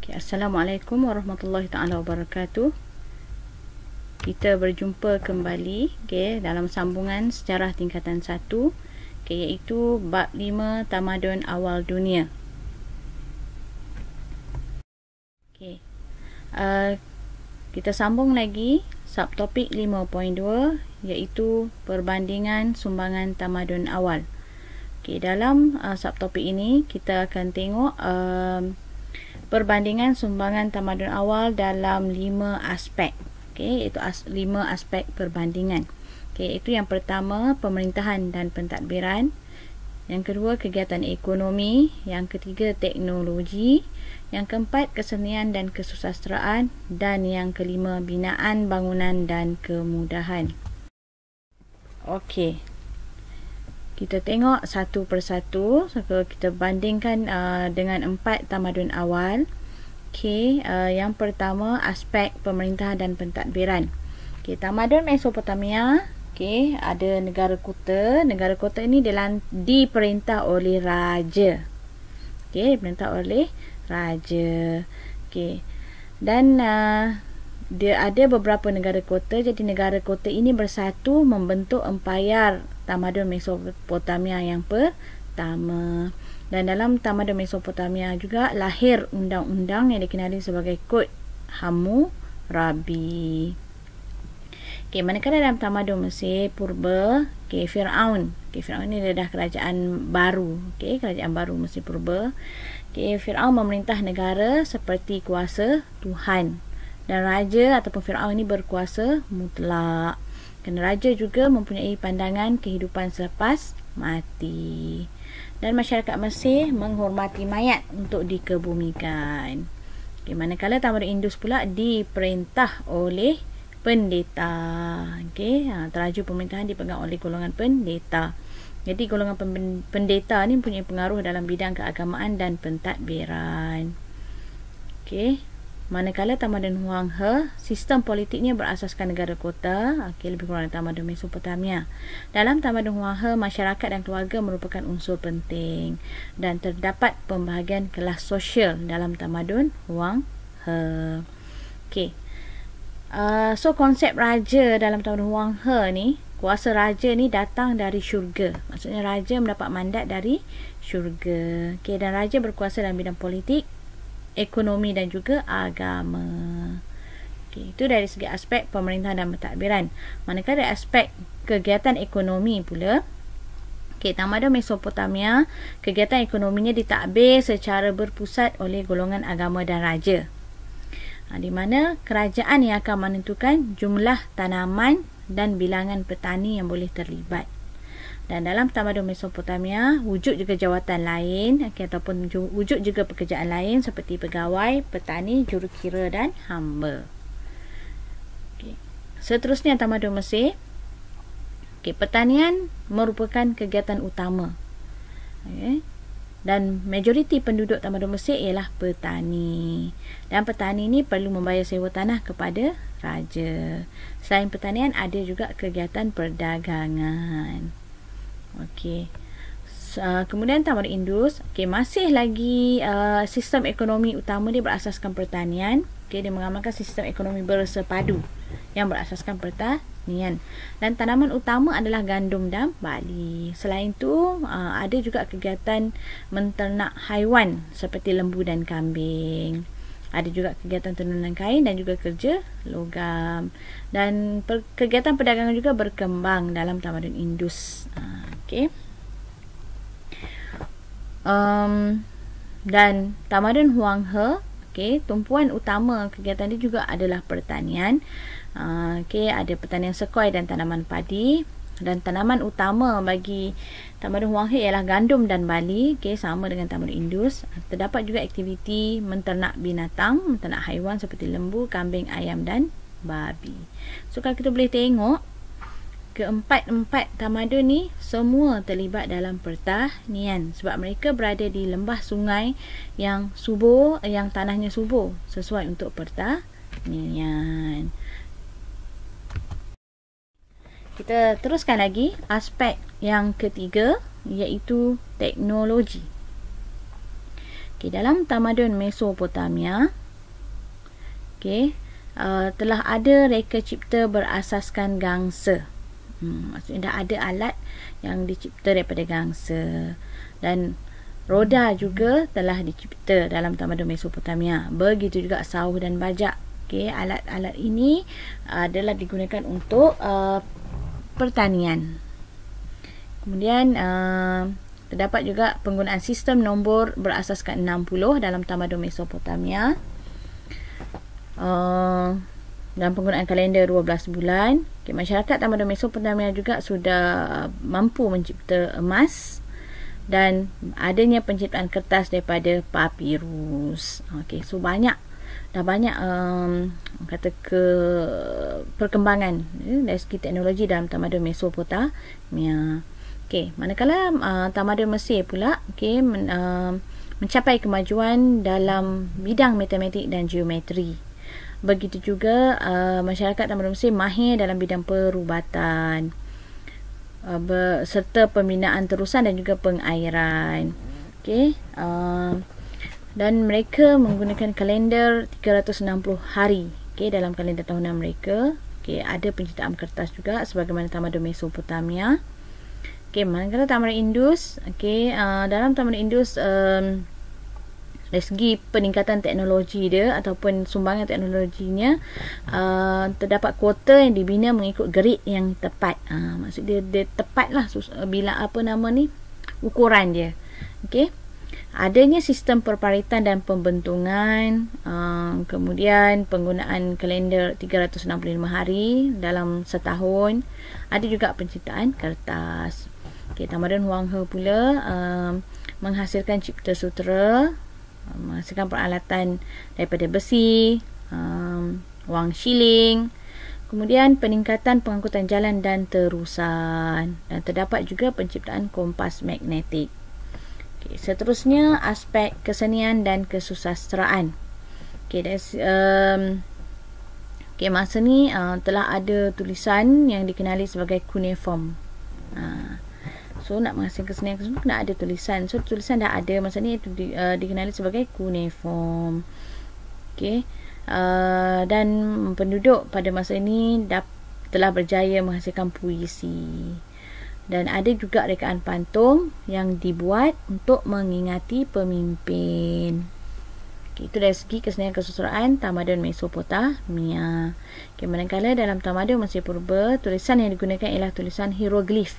Okay, Assalamualaikum warahmatullahi taala wabarakatuh. Kita berjumpa kembali okay, dalam sambungan sejarah tingkatan 1 okay, iaitu bab 5 tamadun awal dunia. Okay. Uh, kita sambung lagi subtopik 5.2 iaitu perbandingan sumbangan tamadun awal. Okay, dalam uh, subtopik ini kita akan tengok uh, perbandingan sumbangan tamadun awal dalam lima aspek. Okey, itu as, lima aspek perbandingan. Okey, itu yang pertama pemerintahan dan pentadbiran. Yang kedua kegiatan ekonomi, yang ketiga teknologi, yang keempat kesenian dan kesusasteraan dan yang kelima binaan bangunan dan kemudahan. Okey, kita tengok satu persatu so, kalau kita bandingkan uh, dengan empat tamadun awal okay, uh, yang pertama aspek pemerintahan dan pentadbiran okay, tamadun Mesopotamia okay, ada negara kota negara kota ini dilan- diperintah oleh raja okay, diperintah oleh raja okay. dan uh, dia ada beberapa negara kota jadi negara kota ini bersatu membentuk empayar tamadun Mesopotamia yang pertama dan dalam tamadun Mesopotamia juga lahir undang-undang yang dikenali sebagai kod Hammurabi Okay, manakala dalam tamadun Mesir purba okay, Fir'aun okay, Fir'aun ni dah kerajaan baru okay, kerajaan baru Mesir purba okay, Fir'aun memerintah negara seperti kuasa Tuhan dan raja ataupun Firaun ni berkuasa mutlak. Kerana raja juga mempunyai pandangan kehidupan selepas mati. Dan masyarakat Mesir menghormati mayat untuk dikebumikan. Okay, manakala tamar Indus pula diperintah oleh pendeta. Okay, ha, teraju pemerintahan dipegang oleh golongan pendeta. Jadi golongan pendeta ni mempunyai pengaruh dalam bidang keagamaan dan pentadbiran. Okay. Manakala tamadun Huang He, sistem politiknya berasaskan negara kota, okay, lebih kurang tamadun Mesopotamia. Dalam tamadun Huang He, masyarakat dan keluarga merupakan unsur penting dan terdapat pembahagian kelas sosial dalam tamadun Huang He. Okay. Uh, ah, so konsep raja dalam tamadun Huang He ni, kuasa raja ni datang dari syurga. Maksudnya raja mendapat mandat dari syurga. Okay, dan raja berkuasa dalam bidang politik, ekonomi dan juga agama. Okay, itu dari segi aspek pemerintahan dan pentadbiran. Manakala dari aspek kegiatan ekonomi pula, okay, tamadun Mesopotamia, kegiatan ekonominya ditadbir secara berpusat oleh golongan agama dan raja. Ha, di mana kerajaan yang akan menentukan jumlah tanaman dan bilangan petani yang boleh terlibat. Dan dalam tamadun Mesopotamia, wujud juga jawatan lain okay, ataupun wujud juga pekerjaan lain seperti pegawai, petani, jurukira dan hamba. Okay. Seterusnya tamadun Mesir, okay, pertanian merupakan kegiatan utama. Okay. Dan majoriti penduduk tamadun Mesir ialah petani. Dan petani ini perlu membayar sewa tanah kepada raja. Selain pertanian, ada juga kegiatan perdagangan. Okey. Uh, kemudian Taman Indus, okey masih lagi uh, sistem ekonomi utama dia berasaskan pertanian. Okey dia mengamalkan sistem ekonomi bersepadu yang berasaskan pertanian. Dan tanaman utama adalah gandum dan bali. Selain tu uh, ada juga kegiatan menternak haiwan seperti lembu dan kambing. Ada juga kegiatan tenunan kain dan juga kerja logam. Dan per- kegiatan perdagangan juga berkembang dalam tamadun Indus. Uh, okay. Um, dan Tamadun Huang He, okay, tumpuan utama kegiatan dia juga adalah pertanian. Uh, okay, ada pertanian sekoi dan tanaman padi. Dan tanaman utama bagi Tamadun Huang He ialah gandum dan bali, okay, sama dengan Tamadun Indus. Terdapat juga aktiviti menternak binatang, menternak haiwan seperti lembu, kambing, ayam dan babi. So kalau kita boleh tengok Keempat-empat tamadun ni semua terlibat dalam pertanian sebab mereka berada di lembah sungai yang subur, yang tanahnya subur sesuai untuk pertanian. Kita teruskan lagi aspek yang ketiga iaitu teknologi. Okay, dalam tamadun Mesopotamia, okay, uh, telah ada reka cipta berasaskan gangsa. Hmm, maksudnya dah ada alat yang dicipta daripada gangsa dan roda juga telah dicipta dalam tamadun Mesopotamia. Begitu juga sauh dan bajak. Okey, alat-alat ini adalah digunakan untuk uh, pertanian. Kemudian uh, terdapat juga penggunaan sistem nombor berasaskan 60 dalam tamadun Mesopotamia. Uh, dan penggunaan kalender 12 bulan Okay, masyarakat tamadun Mesopotamia juga sudah uh, mampu mencipta emas dan adanya penciptaan kertas daripada papirus. Okay, so banyak dah banyak um, kata ke perkembangan eh, dari segi teknologi dalam tamadun Mesopotamia. Okey, manakala uh, tamadun Mesir pula okey men, uh, mencapai kemajuan dalam bidang matematik dan geometri. Begitu juga uh, masyarakat Tamarind Muslim mahir dalam bidang perubatan uh, serta pembinaan terusan dan juga pengairan. Okey. Uh, dan mereka menggunakan kalender 360 hari Okey, dalam kalender tahunan mereka. Okey, ada penciptaan kertas juga sebagaimana Tamarind Mesopotamia. Okey, mana kata Tamarind Indus? Okey, uh, dalam Tamarind Indus um, dari segi peningkatan teknologi dia ataupun sumbangan teknologinya uh, terdapat kuota yang dibina mengikut grid yang tepat uh, maksud dia dia tepatlah bila apa nama ni ukuran dia okey adanya sistem perparitan dan pembentungan uh, kemudian penggunaan kalender 365 hari dalam setahun ada juga penciptaan kertas okey tamadun huanghe pula uh, menghasilkan cipta sutera Um, menghasilkan peralatan daripada besi, um, wang shilling. Kemudian peningkatan pengangkutan jalan dan terusan. Dan terdapat juga penciptaan kompas magnetik. Okay, seterusnya aspek kesenian dan kesusasteraan. Okey, dan um, okay, masa ni uh, telah ada tulisan yang dikenali sebagai cuneiform. Uh, So nak menghasilkan kesenian kesenian kena ada tulisan. So tulisan dah ada masa ni itu di, uh, dikenali sebagai cuneiform. okay. Uh, dan penduduk pada masa ini dah telah berjaya menghasilkan puisi. Dan ada juga rekaan pantung yang dibuat untuk mengingati pemimpin. itu dari segi kesenian kesusuraan tamadun Mesopotamia. Okay, manakala dalam tamadun Mesir Purba, tulisan yang digunakan ialah tulisan hieroglif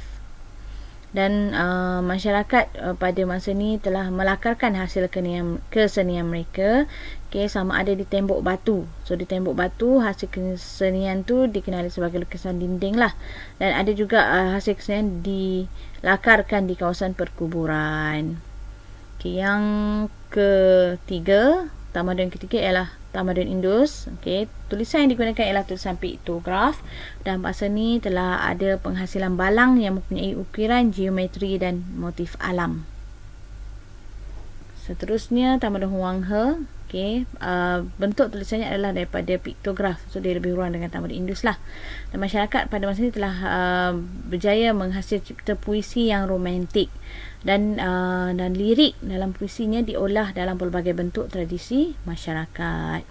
dan uh, masyarakat uh, pada masa ni telah melakarkan hasil kenian, kesenian mereka okay, sama ada di tembok batu so di tembok batu hasil kesenian tu dikenali sebagai lukisan dinding lah dan ada juga uh, hasil kesenian dilakarkan di kawasan perkuburan okay, yang ketiga tamadun ketiga ialah Tamadun Indus. Okey, tulisan yang digunakan ialah tulisan piktograf dan bahasa ni telah ada penghasilan balang yang mempunyai ukiran geometri dan motif alam. Seterusnya Tamadun Huang He okay. uh, Bentuk tulisannya adalah daripada piktograf So dia lebih kurang dengan Tamadun Indus lah Dan masyarakat pada masa ini telah uh, berjaya menghasilkan cipta puisi yang romantik dan uh, dan lirik dalam puisinya diolah dalam pelbagai bentuk tradisi masyarakat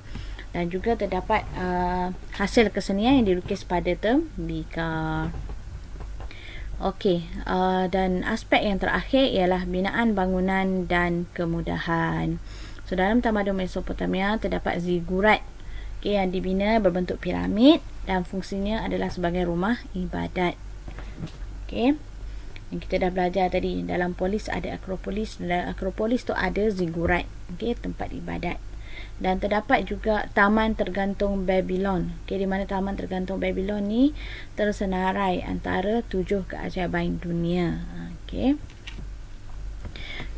dan juga terdapat uh, hasil kesenian yang dilukis pada tembikar. Okey, uh, dan aspek yang terakhir ialah binaan bangunan dan kemudahan. So dalam tamadun Mesopotamia terdapat ziggurat okay, yang dibina berbentuk piramid dan fungsinya adalah sebagai rumah ibadat. Okey. Yang kita dah belajar tadi dalam polis ada akropolis dan akropolis tu ada ziggurat. Okey, tempat ibadat dan terdapat juga Taman Tergantung Babylon. Okey, di mana Taman Tergantung Babylon ni tersenarai antara tujuh keajaiban dunia. Okey.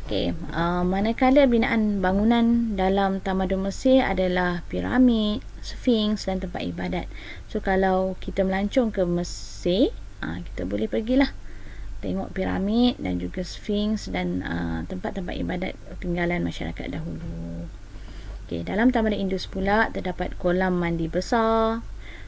Okey, uh, manakala binaan bangunan dalam tamadun Mesir adalah piramid, sphinx dan tempat ibadat. So kalau kita melancung ke Mesir, uh, kita boleh pergilah tengok piramid dan juga sphinx dan uh, tempat-tempat ibadat peninggalan masyarakat dahulu. Okey, dalam Taman Indus pula terdapat kolam mandi besar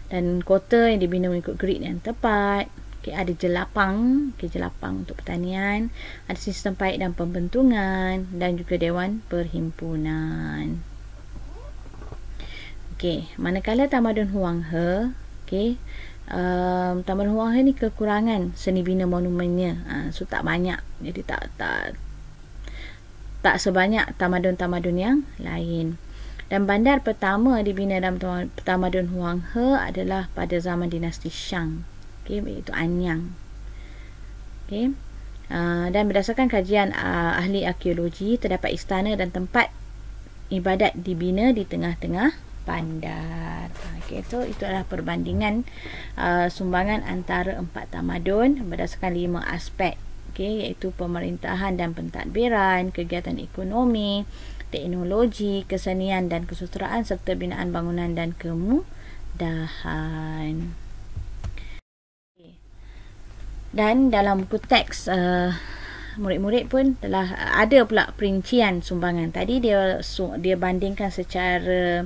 dan kota yang dibina mengikut grid yang tepat. Okey, ada jelapang, okey jelapang untuk pertanian, ada sistem paip dan pembentungan dan juga dewan perhimpunan. Okey, manakala Tamadun Huang He, okey, um, Tamadun Huang He ni kekurangan seni bina monumennya. Ha, so tak banyak. Jadi tak tak tak sebanyak tamadun-tamadun yang lain. Dan bandar pertama dibina dalam tamadun Huang He adalah pada zaman dinasti Shang. Okay, itu Anyang. Okay. Uh, dan berdasarkan kajian uh, ahli arkeologi, terdapat istana dan tempat ibadat dibina di tengah-tengah bandar. Okay, so itu adalah perbandingan uh, sumbangan antara empat tamadun berdasarkan lima aspek okay, iaitu pemerintahan dan pentadbiran, kegiatan ekonomi, teknologi, kesenian dan kesusteraan serta binaan bangunan dan kemudahan. Dan dalam buku teks uh, murid-murid pun telah uh, ada pula perincian sumbangan. Tadi dia dia bandingkan secara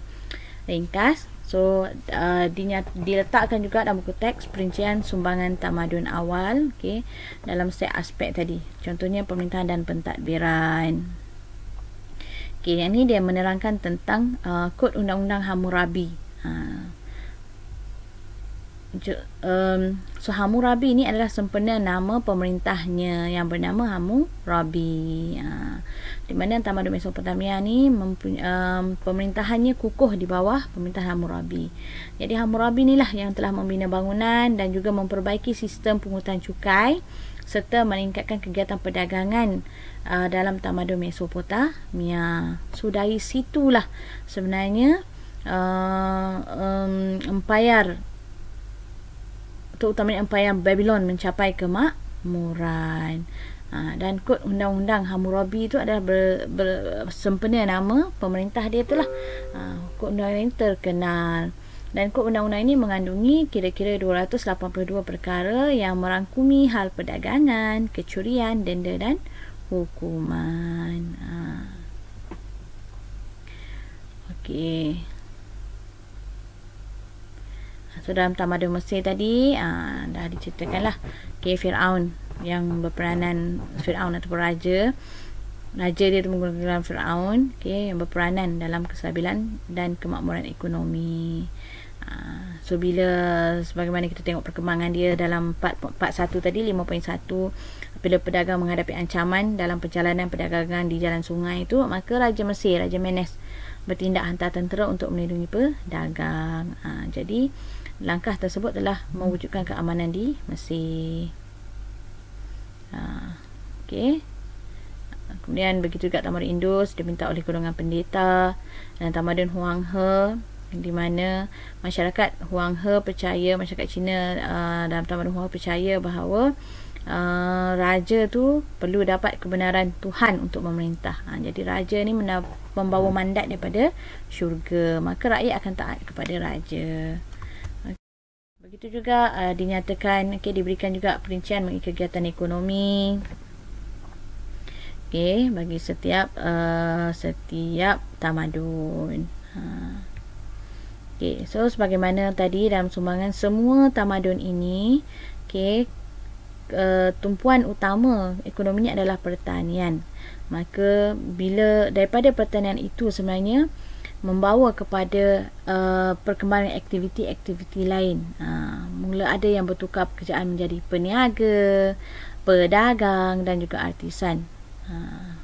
ringkas So uh, dinyat, diletakkan juga dalam buku teks perincian sumbangan tamadun awal okay, dalam setiap aspek tadi. Contohnya pemerintahan dan pentadbiran. Okay, yang ni dia menerangkan tentang uh, kod undang-undang Hammurabi. Uh, um, so Hammurabi ni adalah sempena nama pemerintahnya yang bernama Hamurabi. uh, ha. di mana tamadun Mesopotamia ni um, pemerintahannya kukuh di bawah pemerintah Hamurabi. jadi Hamurabi ni lah yang telah membina bangunan dan juga memperbaiki sistem pungutan cukai serta meningkatkan kegiatan perdagangan uh, dalam tamadun Mesopotamia so dari situlah sebenarnya uh, um, empayar terutamanya empayar Babylon mencapai kemakmuran. Ha, dan kod undang-undang Hammurabi itu adalah ber, ber, sempena nama pemerintah dia itulah. Ha, kod undang-undang ini terkenal. Dan kod undang-undang ini mengandungi kira-kira 282 perkara yang merangkumi hal perdagangan, kecurian, denda dan hukuman. Ha. Okey. So dalam tamadun Mesir tadi uh, dah diceritakan lah okay, Fir'aun yang berperanan Fir'aun atau raja Raja dia itu menggunakan Fir'aun okay, yang berperanan dalam kesabilan dan kemakmuran ekonomi ah, So bila sebagaimana kita tengok perkembangan dia dalam 4.1 tadi 5.1 Bila pedagang menghadapi ancaman dalam perjalanan perdagangan di jalan sungai itu Maka Raja Mesir, Raja Menes bertindak hantar tentera untuk melindungi pedagang. Ha, jadi langkah tersebut telah mewujudkan keamanan di Mesir. Ha, okay. Kemudian begitu juga tamadun Indus diminta oleh golongan pendeta dan tamadun Huang He di mana masyarakat Huang He percaya masyarakat Cina uh, dalam tamadun Huang He percaya bahawa uh, raja tu perlu dapat kebenaran Tuhan untuk memerintah. Ha, jadi raja ni membawa hmm. mandat daripada syurga. Maka rakyat akan taat kepada raja. Begitu juga uh, dinyatakan, okay, diberikan juga perincian mengenai kegiatan ekonomi. Okay, bagi setiap uh, setiap tamadun. Ha. Okay, so sebagaimana tadi dalam sumbangan semua tamadun ini, okay, uh, tumpuan utama ekonominya adalah pertanian. Maka bila daripada pertanian itu sebenarnya membawa kepada uh, perkembangan aktiviti-aktiviti lain. Uh, mula ada yang bertukar pekerjaan menjadi peniaga, pedagang dan juga artisan. Uh,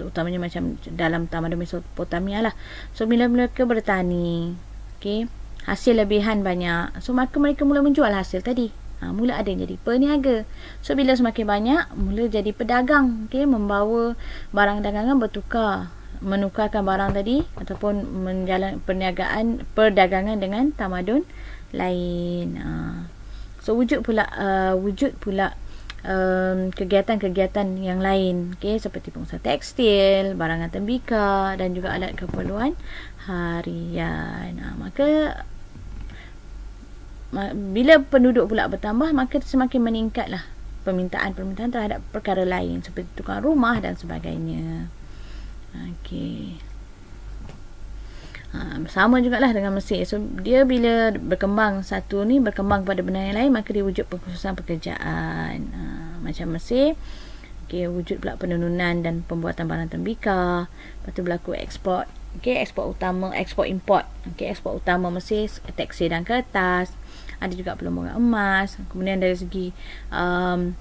ha, utamanya macam dalam taman, tamadun Mesopotamia lah. So bila mereka bertani, Okay, hasil lebihan banyak. So maka mereka mula menjual hasil tadi ha, mula ada yang jadi peniaga. So bila semakin banyak, mula jadi pedagang, okey, membawa barang dagangan bertukar, menukarkan barang tadi ataupun menjalankan perniagaan perdagangan dengan tamadun lain. Ha. So wujud pula uh, wujud pula um, kegiatan-kegiatan yang lain, okey, seperti pengusaha tekstil, barangan tembikar dan juga alat keperluan harian. Ha, maka bila penduduk pula bertambah maka semakin meningkatlah permintaan-permintaan terhadap perkara lain seperti tukar rumah dan sebagainya. Okey. Ha, sama jugalah dengan Mesir. So, dia bila berkembang satu ni, berkembang pada benda yang lain, maka dia wujud pengkhususan pekerjaan. Ha, macam Mesir, okay, wujud pula penenunan dan pembuatan barang tembikar. Lepas tu berlaku ekspor Okay, ekspor utama, ekspor import. Okay, ekspor utama mesti tekstil dan kertas. Ada juga pelumbungan emas. Kemudian dari segi um,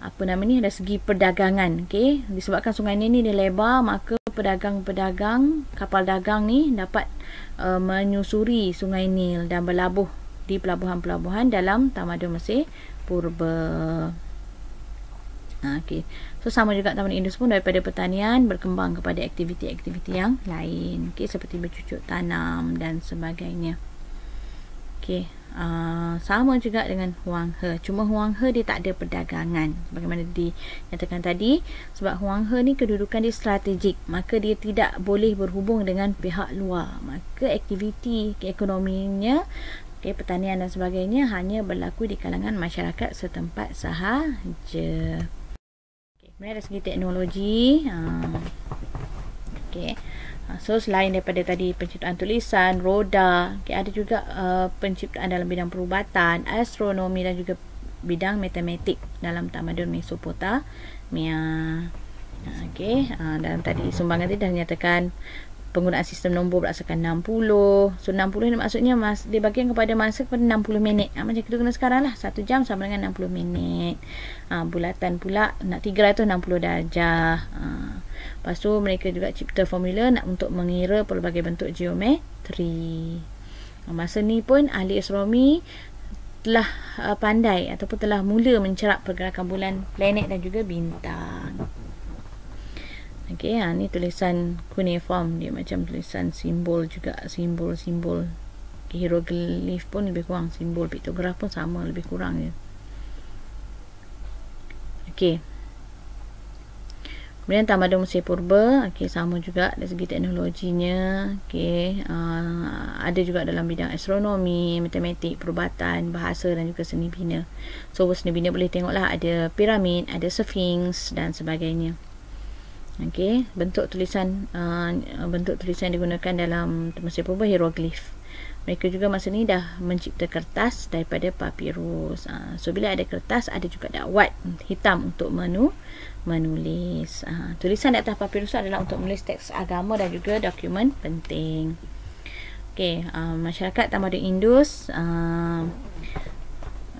apa nama ni? Dari segi perdagangan. Okay, disebabkan sungai ini dia lebar, maka pedagang-pedagang kapal dagang ni dapat uh, menyusuri sungai Nil dan berlabuh di pelabuhan-pelabuhan dalam tamadun Mesir purba. Ha, okay. So sama juga Taman Indus pun daripada pertanian berkembang kepada aktiviti-aktiviti yang lain. Okey seperti bercucuk tanam dan sebagainya. Okey. Uh, sama juga dengan Huang He. Cuma Huang He dia tak ada perdagangan. Bagaimana dinyatakan tadi. Sebab Huang He ni kedudukan dia strategik. Maka dia tidak boleh berhubung dengan pihak luar. Maka aktiviti ekonominya Okay, pertanian dan sebagainya hanya berlaku di kalangan masyarakat setempat sahaja. Mari dari segi teknologi ha. Ah. Okay. Ah, so selain daripada tadi penciptaan tulisan, roda, okay, ada juga uh, penciptaan dalam bidang perubatan, astronomi dan juga bidang matematik dalam tamadun Mesopotamia. Okay, uh, dalam tadi sumbangan tadi dah nyatakan penggunaan sistem nombor berdasarkan 60. So 60 ini maksudnya mas, dia bagian kepada masa kepada 60 minit. Ha, macam kita guna sekarang lah. 1 jam sama dengan 60 minit. Ha, bulatan pula nak 360 darjah. Ha. Lepas tu mereka juga cipta formula nak untuk mengira pelbagai bentuk geometri. Ha, masa ni pun ahli astronomi telah uh, pandai ataupun telah mula mencerap pergerakan bulan, planet dan juga bintang. Okey, ha, ni tulisan cuneiform dia macam tulisan simbol juga, simbol-simbol hieroglif pun lebih kurang simbol piktograf pun sama lebih kurang je. Okey. Kemudian tambah tamadun Mesir purba, okey sama juga dari segi teknologinya, okey, uh, ada juga dalam bidang astronomi, matematik, perubatan, bahasa dan juga seni bina. So seni bina boleh tengoklah ada piramid, ada sphinx dan sebagainya. Okey, bentuk tulisan uh, bentuk tulisan yang digunakan dalam Mesir purba hieroglif. Mereka juga masa ni dah mencipta kertas daripada papirus. Uh, so bila ada kertas, ada juga dakwat hitam untuk menu menulis. Uh, tulisan di atas papirus adalah untuk menulis teks agama dan juga dokumen penting. Okey, uh, masyarakat tamadun Indus uh,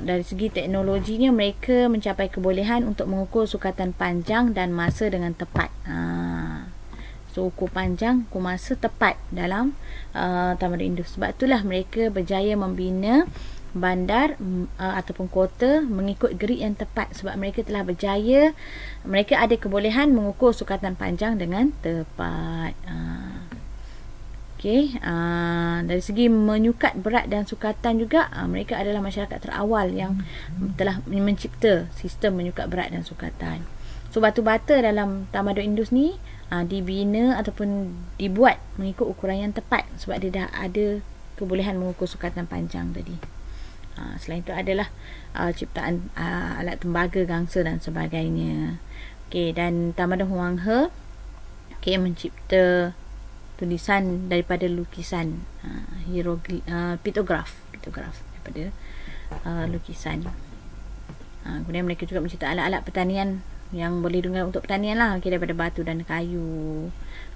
dari segi teknologinya mereka mencapai kebolehan untuk mengukur sukatan panjang dan masa dengan tepat. Ha. So ukur panjang, ukur masa tepat dalam uh, tamadun Indus. Sebab itulah mereka berjaya membina bandar uh, ataupun kota mengikut grid yang tepat sebab mereka telah berjaya mereka ada kebolehan mengukur sukatan panjang dengan tepat. Uh. Okey, uh, dari segi menyukat berat dan sukatan juga uh, mereka adalah masyarakat terawal yang telah mencipta sistem menyukat berat dan sukatan. So batu-bata dalam tamadun Indus ni uh, dibina ataupun dibuat mengikut ukuran yang tepat sebab dia dah ada kebolehan mengukur sukatan panjang tadi. Uh, selain itu adalah uh, ciptaan uh, alat tembaga, gangsa dan sebagainya. Okey, dan tamadun Huanghe okey mencipta tulisan daripada lukisan uh, ha, hierogli- uh, ha, pitograf pitograf daripada uh, lukisan uh, kemudian mereka juga mencipta alat-alat pertanian yang boleh digunakan untuk pertanian lah okay, daripada batu dan kayu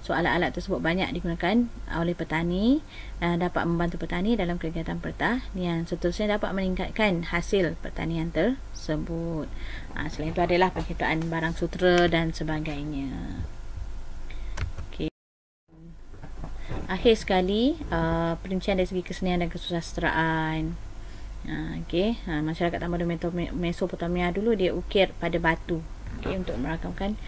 so alat-alat tersebut banyak digunakan oleh petani uh, dapat membantu petani dalam kegiatan pertanian seterusnya dapat meningkatkan hasil pertanian tersebut uh, selain itu adalah penciptaan barang sutra dan sebagainya akhir sekali uh, perincian dari segi kesenian dan kesusasteraan uh, okay. uh, masyarakat tamadun Mesopotamia dulu dia ukir pada batu okay, untuk merakamkan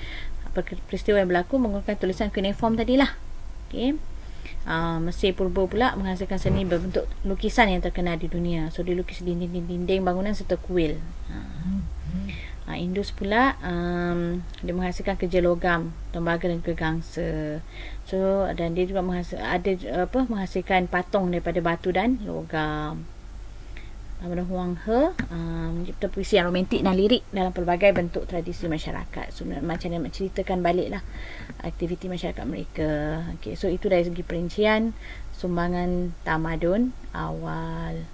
peristiwa yang berlaku menggunakan tulisan cuneiform tadilah okay. uh, Mesir purba pula menghasilkan seni berbentuk lukisan yang terkenal di dunia so dia lukis dinding-dinding bangunan serta kuil uh. Ha, Indus pula um, dia menghasilkan kerja logam, tembaga dan kegangsa. So dan dia juga menghasil, ada apa menghasilkan patung daripada batu dan logam. Abang Huang He um, mencipta um, puisi yang romantik dan lirik dalam pelbagai bentuk tradisi masyarakat. So, macam yang ceritakan baliklah aktiviti masyarakat mereka. Okay, so, itu dari segi perincian sumbangan tamadun awal.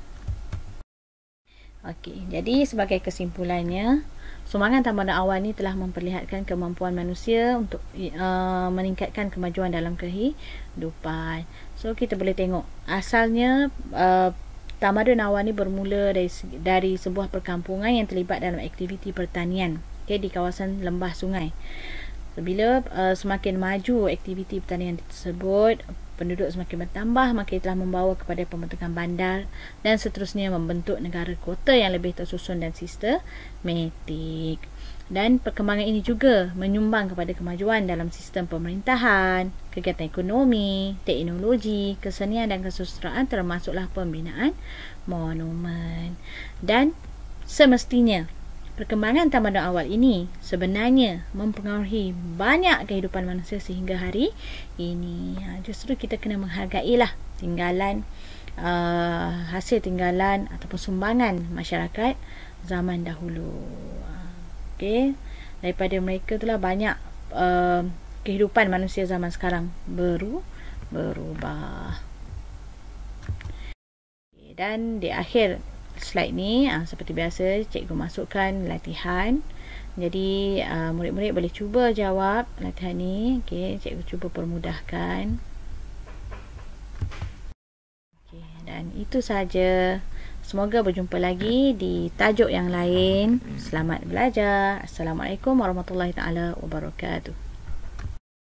Okey, jadi sebagai kesimpulannya, Sumbangan tambahan awal ini telah memperlihatkan kemampuan manusia untuk uh, meningkatkan kemajuan dalam kehidupan. So kita boleh tengok asalnya uh, Tamadun awal ni bermula dari, dari sebuah perkampungan yang terlibat dalam aktiviti pertanian okay, di kawasan lembah sungai. Bila uh, semakin maju aktiviti pertanian tersebut, penduduk semakin bertambah maka ia telah membawa kepada pembentukan bandar dan seterusnya membentuk negara kota yang lebih tersusun dan sistematik dan perkembangan ini juga menyumbang kepada kemajuan dalam sistem pemerintahan, kegiatan ekonomi, teknologi, kesenian dan kesusteraan termasuklah pembinaan monumen. Dan semestinya Perkembangan tamadun awal ini sebenarnya mempengaruhi banyak kehidupan manusia sehingga hari ini. Ha, justru kita kena menghargai lah tinggalan uh, hasil tinggalan ataupun sumbangan masyarakat zaman dahulu. Okay, daripada mereka telah banyak uh, kehidupan manusia zaman sekarang beru berubah. Dan di akhir slide ni aa, ah, seperti biasa cikgu masukkan latihan jadi ah, murid-murid boleh cuba jawab latihan ni okey cikgu cuba permudahkan okey dan itu saja semoga berjumpa lagi di tajuk yang lain selamat belajar assalamualaikum warahmatullahi taala wabarakatuh